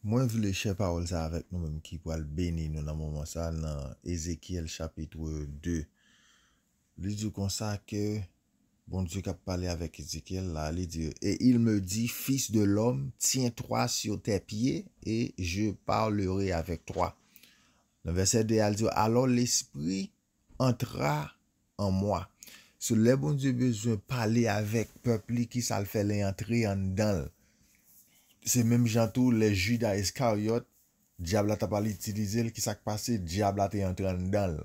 Mwen vleche parol za avèk nou mèm ki pwal beni nou nan mouman sa nan Ezekiel chapit wè dè. Li djou konsa ke, bon djou kap pale avèk Ezekiel la, li djou, e il mè di, fils de l'om, tientroi syo tepye, e jè parlore avèk troi. Nan versè dè al djou, alò l'espri antra an mwa. Se le bon djou bezon pale avèk, pèpli ki sal fèle antre an dan lè. Se menm jantou le juda eskaryot, diabla ta pali itilize l ki sak pase diabla te yon tren dan l.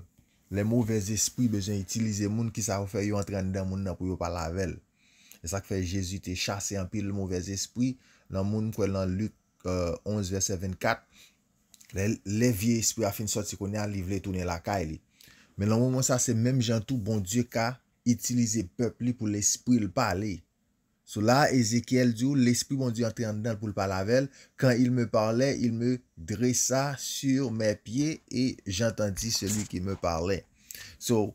Le mouvez espri bezen itilize moun ki sa ou fe yon tren dan moun nan pou yon palavel. E sak fe jesu te chase an pi l mouvez espri nan moun kwen lan luk 11 euh, verset 24. Le vie espri a fin sot si konen a livle tounen l akay li. Men nan moumen sa se menm jantou bon die ka itilize pepli pou l espri l pali. Sou la, Ezekiel di ou, l'esprit m'on di entrendan pou l'palavelle, kan il me parle, il me dresa sur mè pie, e j'entendi seli ki me parle. Sou,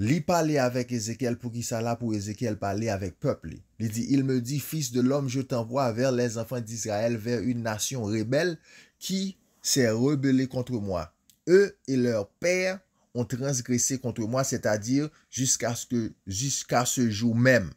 li pale avèk Ezekiel pou ki sa la pou Ezekiel pale avèk peple. Li di, il me di, fils de l'homme, je t'envoi avèr les enfants d'Israël avèr une nation rebelle ki se rebelle contre moi. Eu et leur père ont transgressé contre moi, c'est-à-dire jusqu'à ce jour mèm.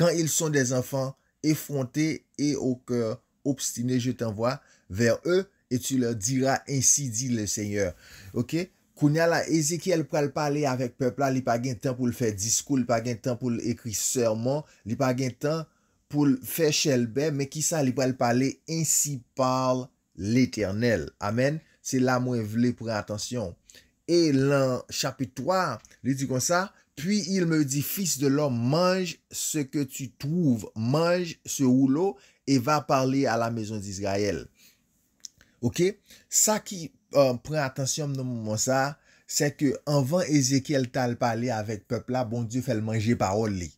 kan il son de zanfan e fronte e o kèr obstine, je tanvoi ver e, e tu lèr dira, ensi di le seigneur. Ok? Kounia la Ezekiel pral pale avèk pepla, li pa gen tan pou l'fè diskou, li pa gen tan pou l'ekri serman, li pa gen tan pou l'fè chèlbe, me ki sa li pral pale, ensi pale l'éternel. Amen? Se la mwen vle pran atansyon. E lan chapitoua, li di kon sa, puis il me di, fils de l'homme, manj se ke tu trouv, manj se ou lo, e va parli a la mezon d'Israël. Ok, sa ki euh, pren atensyonm nan moun moun sa, se ke anvan Ezekiel tal parli avek pepla, bon diou fel manjé parol li.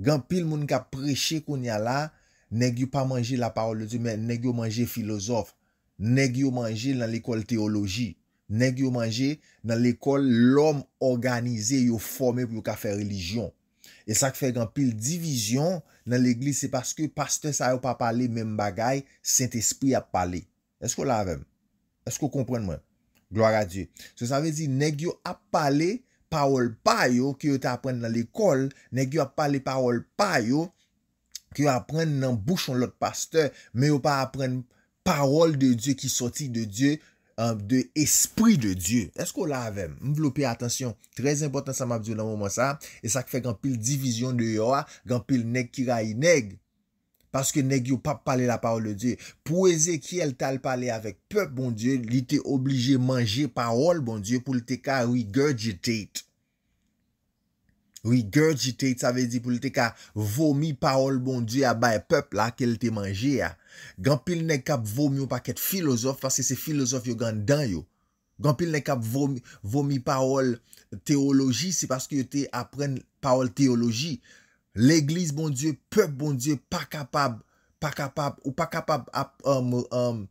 Gan pil moun ka preche koun ya la, negyo pa manjé la parol li, negyo manjé filozof, negyo manjé la likol teologi. Neg yo manje nan l'ekol, l'om organize yo forme pou yo ka fe religion. E sa ki fe gen pil divizyon nan l'eglis, se paske paste sa yo pa pale men bagay, sent espri ap pale. Esko la avem? Esko kompren mwen? Gloag a Diyo. Se sa ve di, neg yo ap pale, pa wol pa yo ki yo te apren nan l'ekol, neg yo ap pale pa wol pa yo, ki yo apren nan bouchon lot paste, me yo pa apren parol de Diyo ki soti de Diyo, Um, de espri de Diyo. Esko la avem? Mvlopi, atensyon, trez impotant sa map Diyo nan mouman sa, e sa ki fe gampil divizyon de yo a, gampil neg ki ray neg, paske neg yo pap pale la parol de Diyo. Po eze ki el tal pale avek pep, bon Diyo, bon li te oblije manje parol, bon Diyo, pou li te ka rigajite ite. Regurgitate, sa ve di pou li te ka vomi paol bon die a baye pep la ke li te manje a. Gampil ne kap vomi yo pa ket filozof, fase se filozof yo ganda yo. Gampil ne kap vomi paol teologi, se paske yo te apren paol teologi. L'eglis bon die, pep bon die, pa kapab, pa kapab, ou pa kapab a um, um,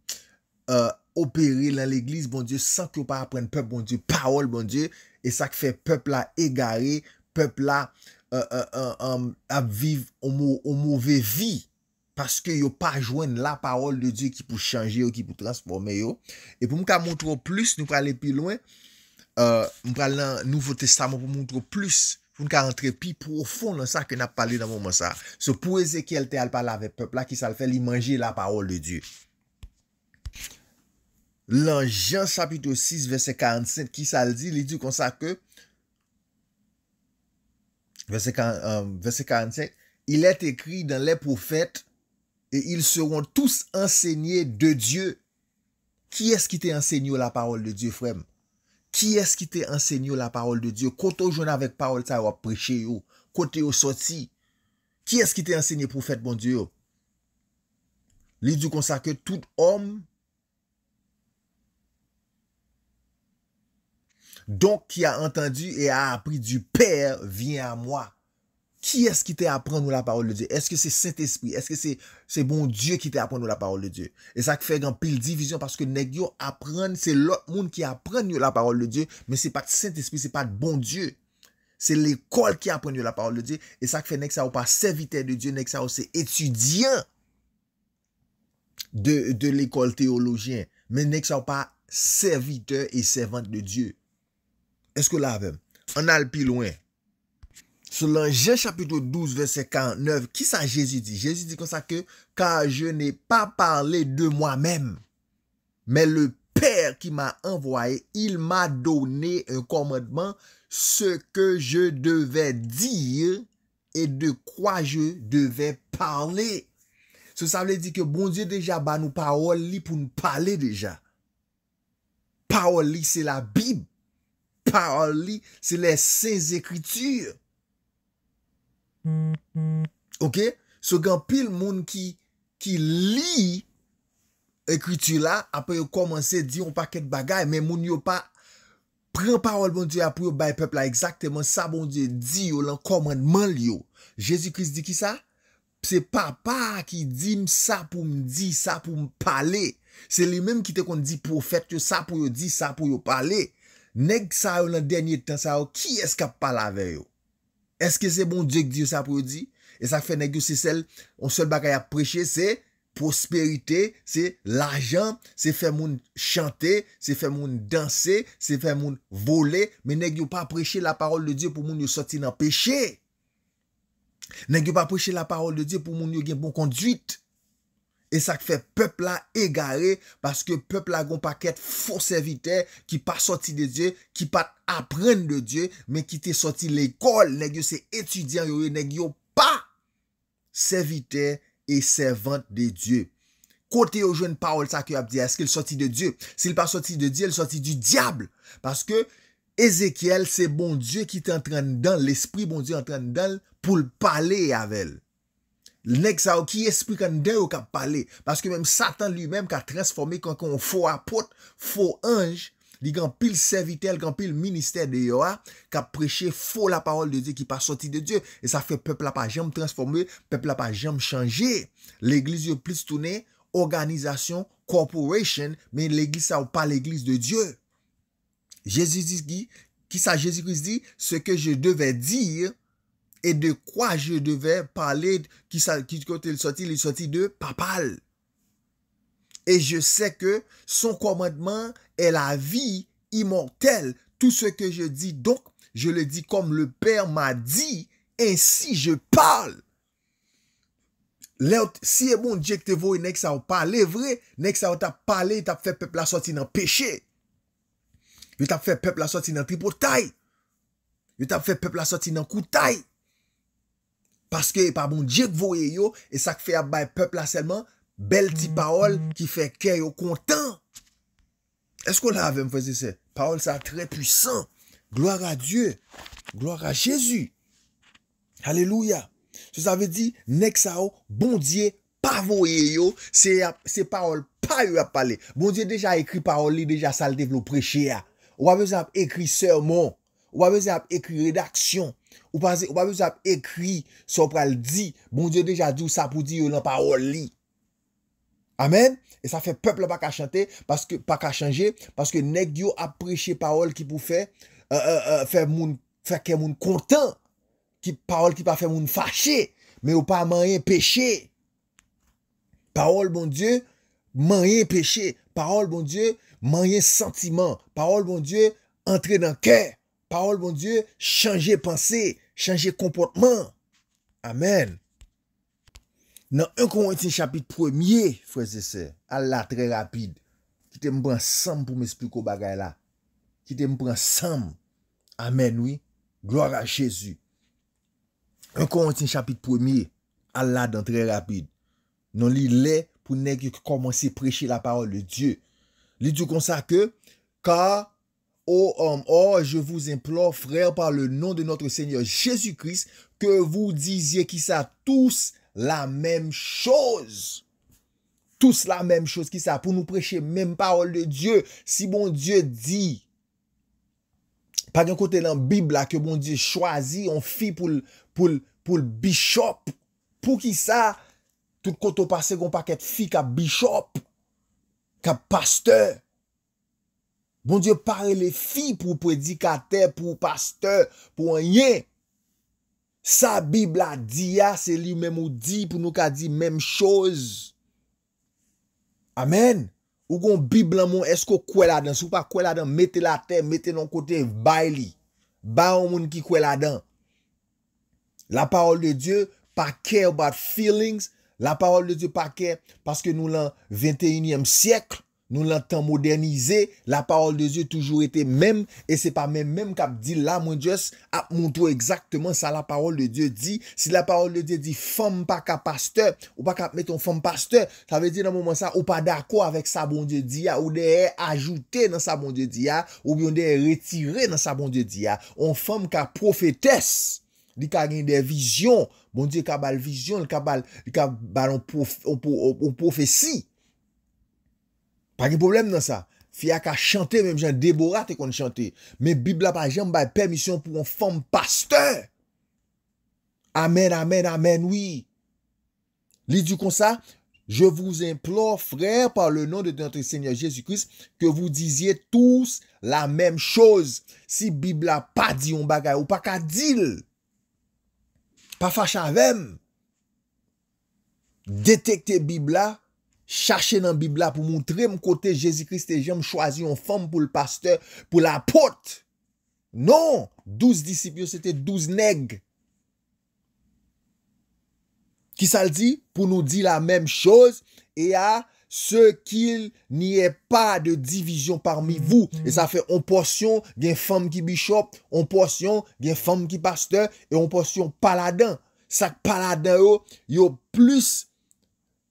uh, operi lan l'eglis bon die, sa ki yo pa apren pep bon die, paol bon die, e sa ki fe pep la egare, pep euh, euh, euh, la ap viv ou mouve vi paske yo pa jwen la parol de Diyo ki pou chanje yo, ki pou transforme yo e pou mou ka moutro plus nou prale pi lwen mou prale nan Nouveau Testament pou moutro plus pou mou ka antre pi profond nan sa ke nap pale nan mouman sa se pou Ezekiel te al pale ave pep la ki sa al fe li manje la parol de Diyo lan Jean sapitou 6 verset 47 ki sa al di li Diyo konsa ke verse 45, euh, il est écrit dans les prophètes, et ils seront tous enseignés de Dieu. Qui est-ce qui t'est enseigné la parole de Dieu, frère? Qui est-ce qui t'est enseigné la parole de Dieu? Quoi t'est-ce qui t'est enseigné la parole de Dieu? Quoi t'est-ce qui t'est enseigné la parole de Dieu? L'idiot consacre tout homme Donk ki a entendi e a apri du Per, vyen a mwa. Ki eske ki te apren nou la parol de Diyo? Eske se Saint-Esprit? Eske se bon Diyo ki te apren nou la parol de Diyo? E sak fe gen pil divizyon parce ke nek yo apren, se lot moun ki apren nou la parol de Diyo, men se pat Saint-Esprit, se pat bon Diyo. Se l'ekol ki apren nou la parol de Diyo e sak fe nek sa ou pa serviteur de Diyo, nek sa ou se etudyan de l'ekol teologyen. Men nek sa ou pa serviteur e servante de Diyo. Est-ce que là, on a le plus loin. Selon Jean chapitre 12 verset 49, qui ça Jésus dit? Jésus dit comme ça que, « Car je n'ai pas parlé de moi-même, mais le Père qui m'a envoyé, il m'a donné un commandement, ce que je devais dire et de quoi je devais parler. Ce ça veut dire que bon Dieu déjà bat nous parole pour nous parler déjà. Parole, c'est la Bible. Parol li, se le se zekritu. Ok? So gen, pil moun ki li ekritu la, apè yo komanse di yon paket bagay, men moun yo pa, pren parol moun di apyo bay pepla, ekzakteman sa moun di di yo lan koman man li yo. Jezi kris di ki sa? Se papa ki di msa pou mdi, sa pou mpale. Se li menm ki te kon di profet yo, sa pou yo di, sa pou yo pale. Neg sa yo lan denye tan sa yo, ki eskap pa la veyo? Eske se bon diyo ki diyo sa prodit? E sa fe negyo se sel, on sel baka ya preche se, prosperite, se lajan, se fe moun chante, se fe moun danse, se fe moun vole, men negyo pa preche la parol de diyo pou moun yo soti nan peche. Negyo pa preche la parol de diyo pou moun yo gen bon konduit. E sak fe pepl la e gare, paske pepl la goun paket fous evite, ki pa soti de Diyo, ki pa apren de Diyo, men ki te soti l'ekol, negyo se etudyan yo, negyo pa se evite, e se vante de Diyo. Kote yo jwen pa oul sak yo ap diya, eske l soti de Diyo. Si l pa soti de Diyo, l soti du diable, paske Ezekiel, se bon Diyo ki te entran dan, l espri bon Diyo entran dan, pou l pale e avel. Lèk sa ou ki espri kan de ou kap pale. Paske mèm satan li mèm ka transforme kon kon fo apote, fo anj. Di gan pil servitel, gan pil minister de yo a. Ka preche fo la parol de Diyo ki pa soti de Diyo. E sa fe pepla pa jem transforme, pepla pa jem chanje. L'Eglise yo plis toune, organizasyon, corporation. Men l'Eglise sa ou pa l'Eglise de Diyo. Jezis di, ki sa Jezis di, se ke je deve dire. E de kwa je devè pale ki kote li soti, li soti de papal. E je se ke son komadman e la vi imortel. Tout se ke je di, donk, je le di kom le pèr ma di, ensi je pale. Si e moun dijek te vowe, nek sa w pale vre, nek sa w ta pale, yon tap fe pepla soti nan peche. Yon tap fe pepla soti nan tripotay. Yon tap fe pepla soti nan koutay. Paske pa bon diye k voye yo, e sak fe ap bay pep la selman, bel di paol ki fe kè yo kontan. E skon la avem fe zese? Paol sa tre pwisan. Gloar a Diyo. Gloar a Jezu. Aleluya. Se sa ve di, nek sa ou, oh, bon diye, pa voye yo, se paol pa yo ap pale. Bon diye deja ekri paol li, deja sal dev lo preche ya. Ah. Ou ave zan ap ekri sermon. Ou ave zan ap ekri redaksyon. Ou pa vez ap ekri So pra l di Moun diyo deja di ou sa pou di yo nan parol li Amen E sa fe peple pa ka chante Pa ka chanje Paske nek diyo ap preche parol ki pou fe euh, euh, euh, Fe ke moun kontan Parol ki pa fe moun fache Me ou pa manye peche Parol moun diyo Manye peche Parol moun diyo Manye sentiman Parol moun diyo Entre nan kè Parol bon Diyo, chanje panse, chanje kompontman. Amen. Nan, an konwantin chapit premye, freze se. Allah, tre rapide. Kite mpren sam pou mespil kou bagay la. Kite mpren sam. Amen, oui. Gloire a Jésus. An konwantin chapit premye. Allah, nan tre rapide. Nan li le pou nek yo kou komanse preche la parol de Diyo. Li diyo konsa ke, Ka, Oh, oh, oh, je vous implore, frère, par le nom de notre Seigneur Jésus-Christ, que vous disiez qu'il y a tous la même chose. Tous la même chose, qu'il y a. Pour nous prêcher même parole de Dieu. Si mon Dieu dit, par le côté de la Bible, que mon Dieu choisit, on fit pour le bishop, pour qu'il y a tout le côté passé, qu'on pas qu'être fit comme bishop, comme pasteur, Bon Diyo pare le fi pou predikater, pou pasteur, pou anyen. Sa Bib la di ya, ah, se li men mou di pou nou ka di menm chouz. Amen. Ou kon Bib la moun esko kwe la dan. Sou pa kwe la dan, mette la ten, mette nan kote bay li. Bay an moun ki kwe la dan. La parol de Diyo pa kè ou bat feelings. La parol de Diyo pa kè, paske nou lan 21èm syekl. Nou lantan modernize, la parol de Diyo toujou ete mem, e se pa mem mem kap di la moun Diyos ap moun tou ekzaktman sa la parol de Diyo di. Si la parol de Diyo di fom pa ka pasteur, ou pa kap meton fom pasteur, sa ve di nan moun moun sa, ou pa dako avèk sa bon Diyo diya, ah, ou deyè ajoute nan sa bon Diyo diya, ah, ou biyon deyè retire nan sa bon Diyo diya. Ah. On fom ka profetes, li ka gen deyè vizyon, bon Diyo kabal vizyon, li kabal ou profesi, Pa gen problem nan sa. Fi a ka chante, menm jen Débora te kon chante. Men Biblia pa jen, mba yi permisyon pou yon form pasteur. Amen, amen, amen, oui. Li di kon sa, je vous implore, frère, par le nom de notre Seigneur Jésus-Christ, ke vous disiez tous la même chose. Si Biblia pa di yon bagay, ou pa ka dil, pa fach avèm, detekte Biblia chache nan bib la pou moun tre m kote jesikrist e jem chwazi yon fom pou l pasteur pou la pot non, douz disipyo sete douz neg ki sal di pou nou di la mem chose e a se kil niye pa de divizyon parmi vou, mm-hmm. e sa fe yon porsyon gen fom ki bishop yon porsyon gen fom ki pasteur yon porsyon paladan sak paladan yo, yo plus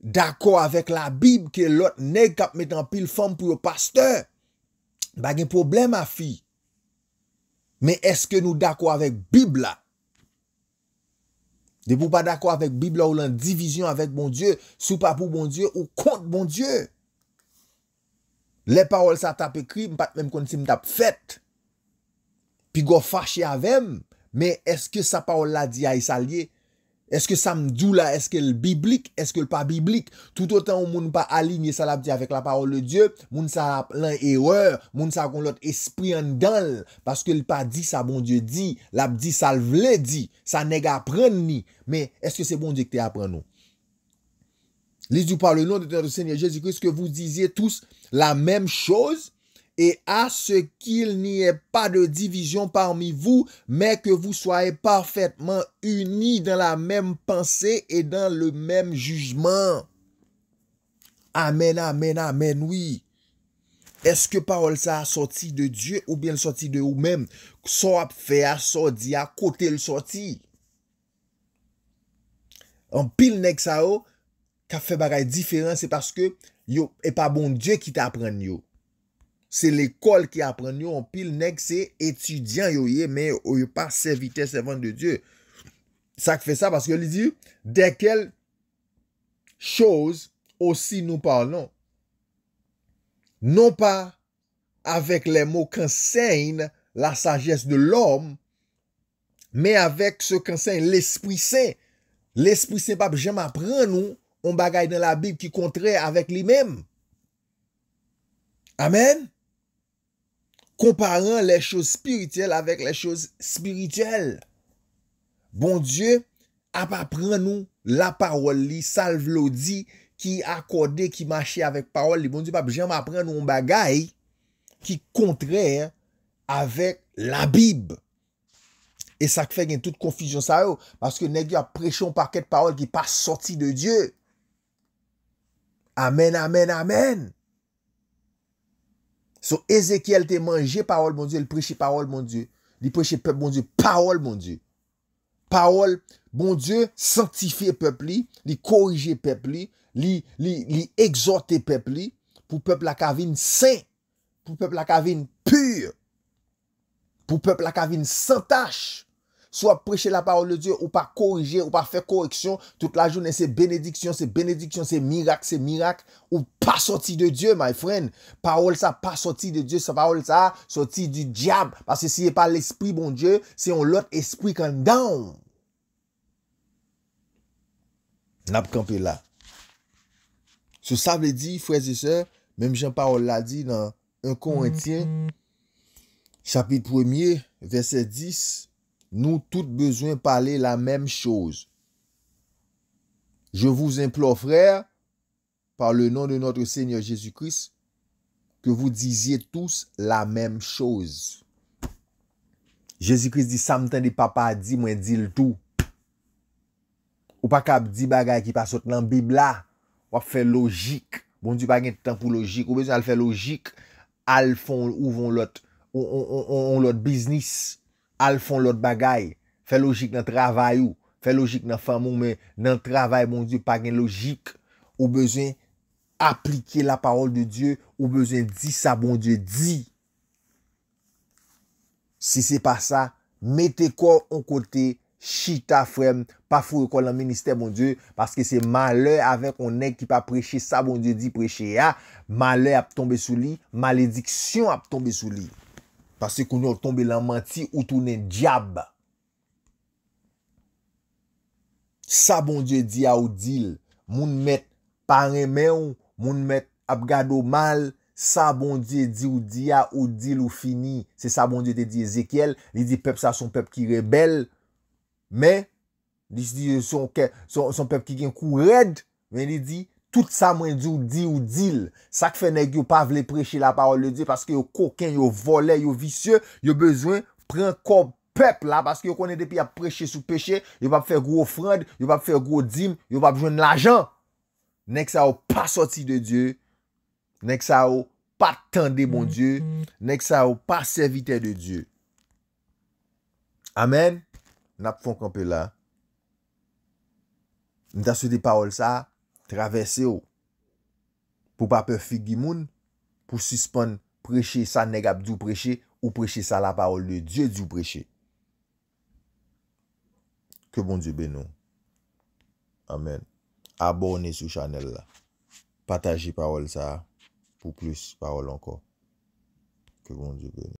D'akou avèk la Bib ke lot neg kap met an pil fòm pou yo pasteur. Bag en problem a fi. Men eske nou d'akou avèk Bibl la? De pou pa d'akou avèk Bibl la ou lan divizyon avèk bon Diyo, sou pa pou bon Diyo ou kont bon Diyo? Le parol sa tap ekri, m pat mèm kon si m tap fèt. Pi go fâche avèm. Men eske sa parol la di a y salye? Eske sa mdou la, eske l biblik, eske l pa biblik? Tout otan ou moun pa alinye sa labdi avèk la parol le Diyo, moun sa la plan eror, moun sa kon lot espri an danl. Paske l pa di sa bon Diyo di, labdi sa l vle di, sa nega apren ni. Me, eske se bon Diyo ki te apren nou? Lise dyou pa le nou de Tante Seigneur Jezikou, eske vous dizye tous la mem chose? E a se kil niye pa de divizyon parmi vou, me ke vou soye parfaitman uni dan la menm panse e dan le menm jujman. Amen, amen, amen, oui. Eske paol sa a soti de Diyo ou bien soti de ou menm? Kso ap fe a soti a kote l soti? An pil nek sa ou, ka fe bagay diferent, se paske yo e pa bon Diyo ki te apren yo. Se l'ekol ki apren yon pil nek se etudyan yoye, men yoye pa se vitese evan de Diyo. Sak fe sa, paske li di, dekel, chouz, osi nou parlon. Non pa, avek le mou kenseyne, la sagesse de l'om, men avek se kenseyne, l'espri sey, l'espri sey pape, jem apren nou, on bagay nan la bib ki kontre avèk li men. Amen? komparen lè chòs spirityèl avèk lè chòs spirityèl. Bon Diyo, ap apren nou la parol li, salve lodi ki akorde ki mache avèk parol li. Bon Diyo, pap, jèm apren nou mbagaï ki kontre avèk la bib. E sa kfe gen tout konfijon sa yo, maske negyo ap presyon pakèt parol ki pa sorti de Diyo. Amen, amen, amen! Sou Ezekiel te manje parol mon die, li preche parol mon die, li preche parol mon die, parol mon die, parol mon die, santife pepli, li korije pepli, li exote pepli, pou pepli akavine sen, pou pepli akavine pur, pou pepli akavine santache. Soit prêcher la parole de Dieu ou pas corriger ou pas faire correction toute la journée, c'est bénédiction, c'est bénédiction, c'est miracle, c'est miracle ou pas sorti de Dieu, my friend. Parole ça pas sorti de Dieu, ça parole ça sorti du diable parce que si n'est pas l'esprit bon Dieu, c'est un autre esprit Quand down. N'a campé là. Ce ça veut frères et sœurs, même Jean-Paul l'a dit dans 1 Corinthiens mm-hmm. chapitre 1 verset 10 Nou tout bezwen pale la mem chouz. Je vous implore, frère, par le nom de notre Seigneur Jésus-Christ, que vous disiez tous la mem chouz. Jésus-Christ di samten di papa di, mwen di l'tou. Ou pa kab di bagay ki pa sot nan bibla, wap fe logik. Bon di bagay tan pou logik. Ou bezwen al fe logik, al fon ouvon lot, ou on lot biznis. al fon lot bagay, fe logik nan travay ou, fe logik nan famou men, nan travay bon die, pa gen logik, ou bezwen aplike la parol de die, ou bezwen di sa bon die, di, si se pa sa, mette kor an kote, shita frem, pa fure kor nan minister bon die, paske se male avèk onèk ki pa preche sa bon die di preche, a, male ap tombe sou li, malediksyon ap tombe sou li, Pase kon yon tombe lan manti ou tou nen diab. Sa bon die di a ou dil. Moun met paremen ou, moun met ap gado mal. Sa bon die di ou di a ou dil ou fini. Se sa bon die de di Ezekiel. Li di pep sa son pep ki rebel. Men, li di son pep ki gen kou red. Men li di. Tout sa mwen di ou di ou dil. Sak fe nek yo pa vle preche la parol le di. Paske yo koken, yo volen, yo visye. Yo bezwen pren kor pep la. Paske yo konen depi ap preche sou peche. Yo va fe gro fran, yo va fe gro dim. Yo va bejwen la jan. Nek sa ou pa soti de di. Nek sa ou pa tende mon di. Nek sa ou pa servite de di. Amen. Nap fon kompe la. Nita sou de parol sa. Travesse ou. Pou pape figi moun. Pou suspon preche sa negap di ou preche. Ou preche sa la paol le die di ou preche. Ke bon di be nou. Amen. Abone sou chanel la. Pataje paol sa. Pou plis paol anko. Ke bon di be nou.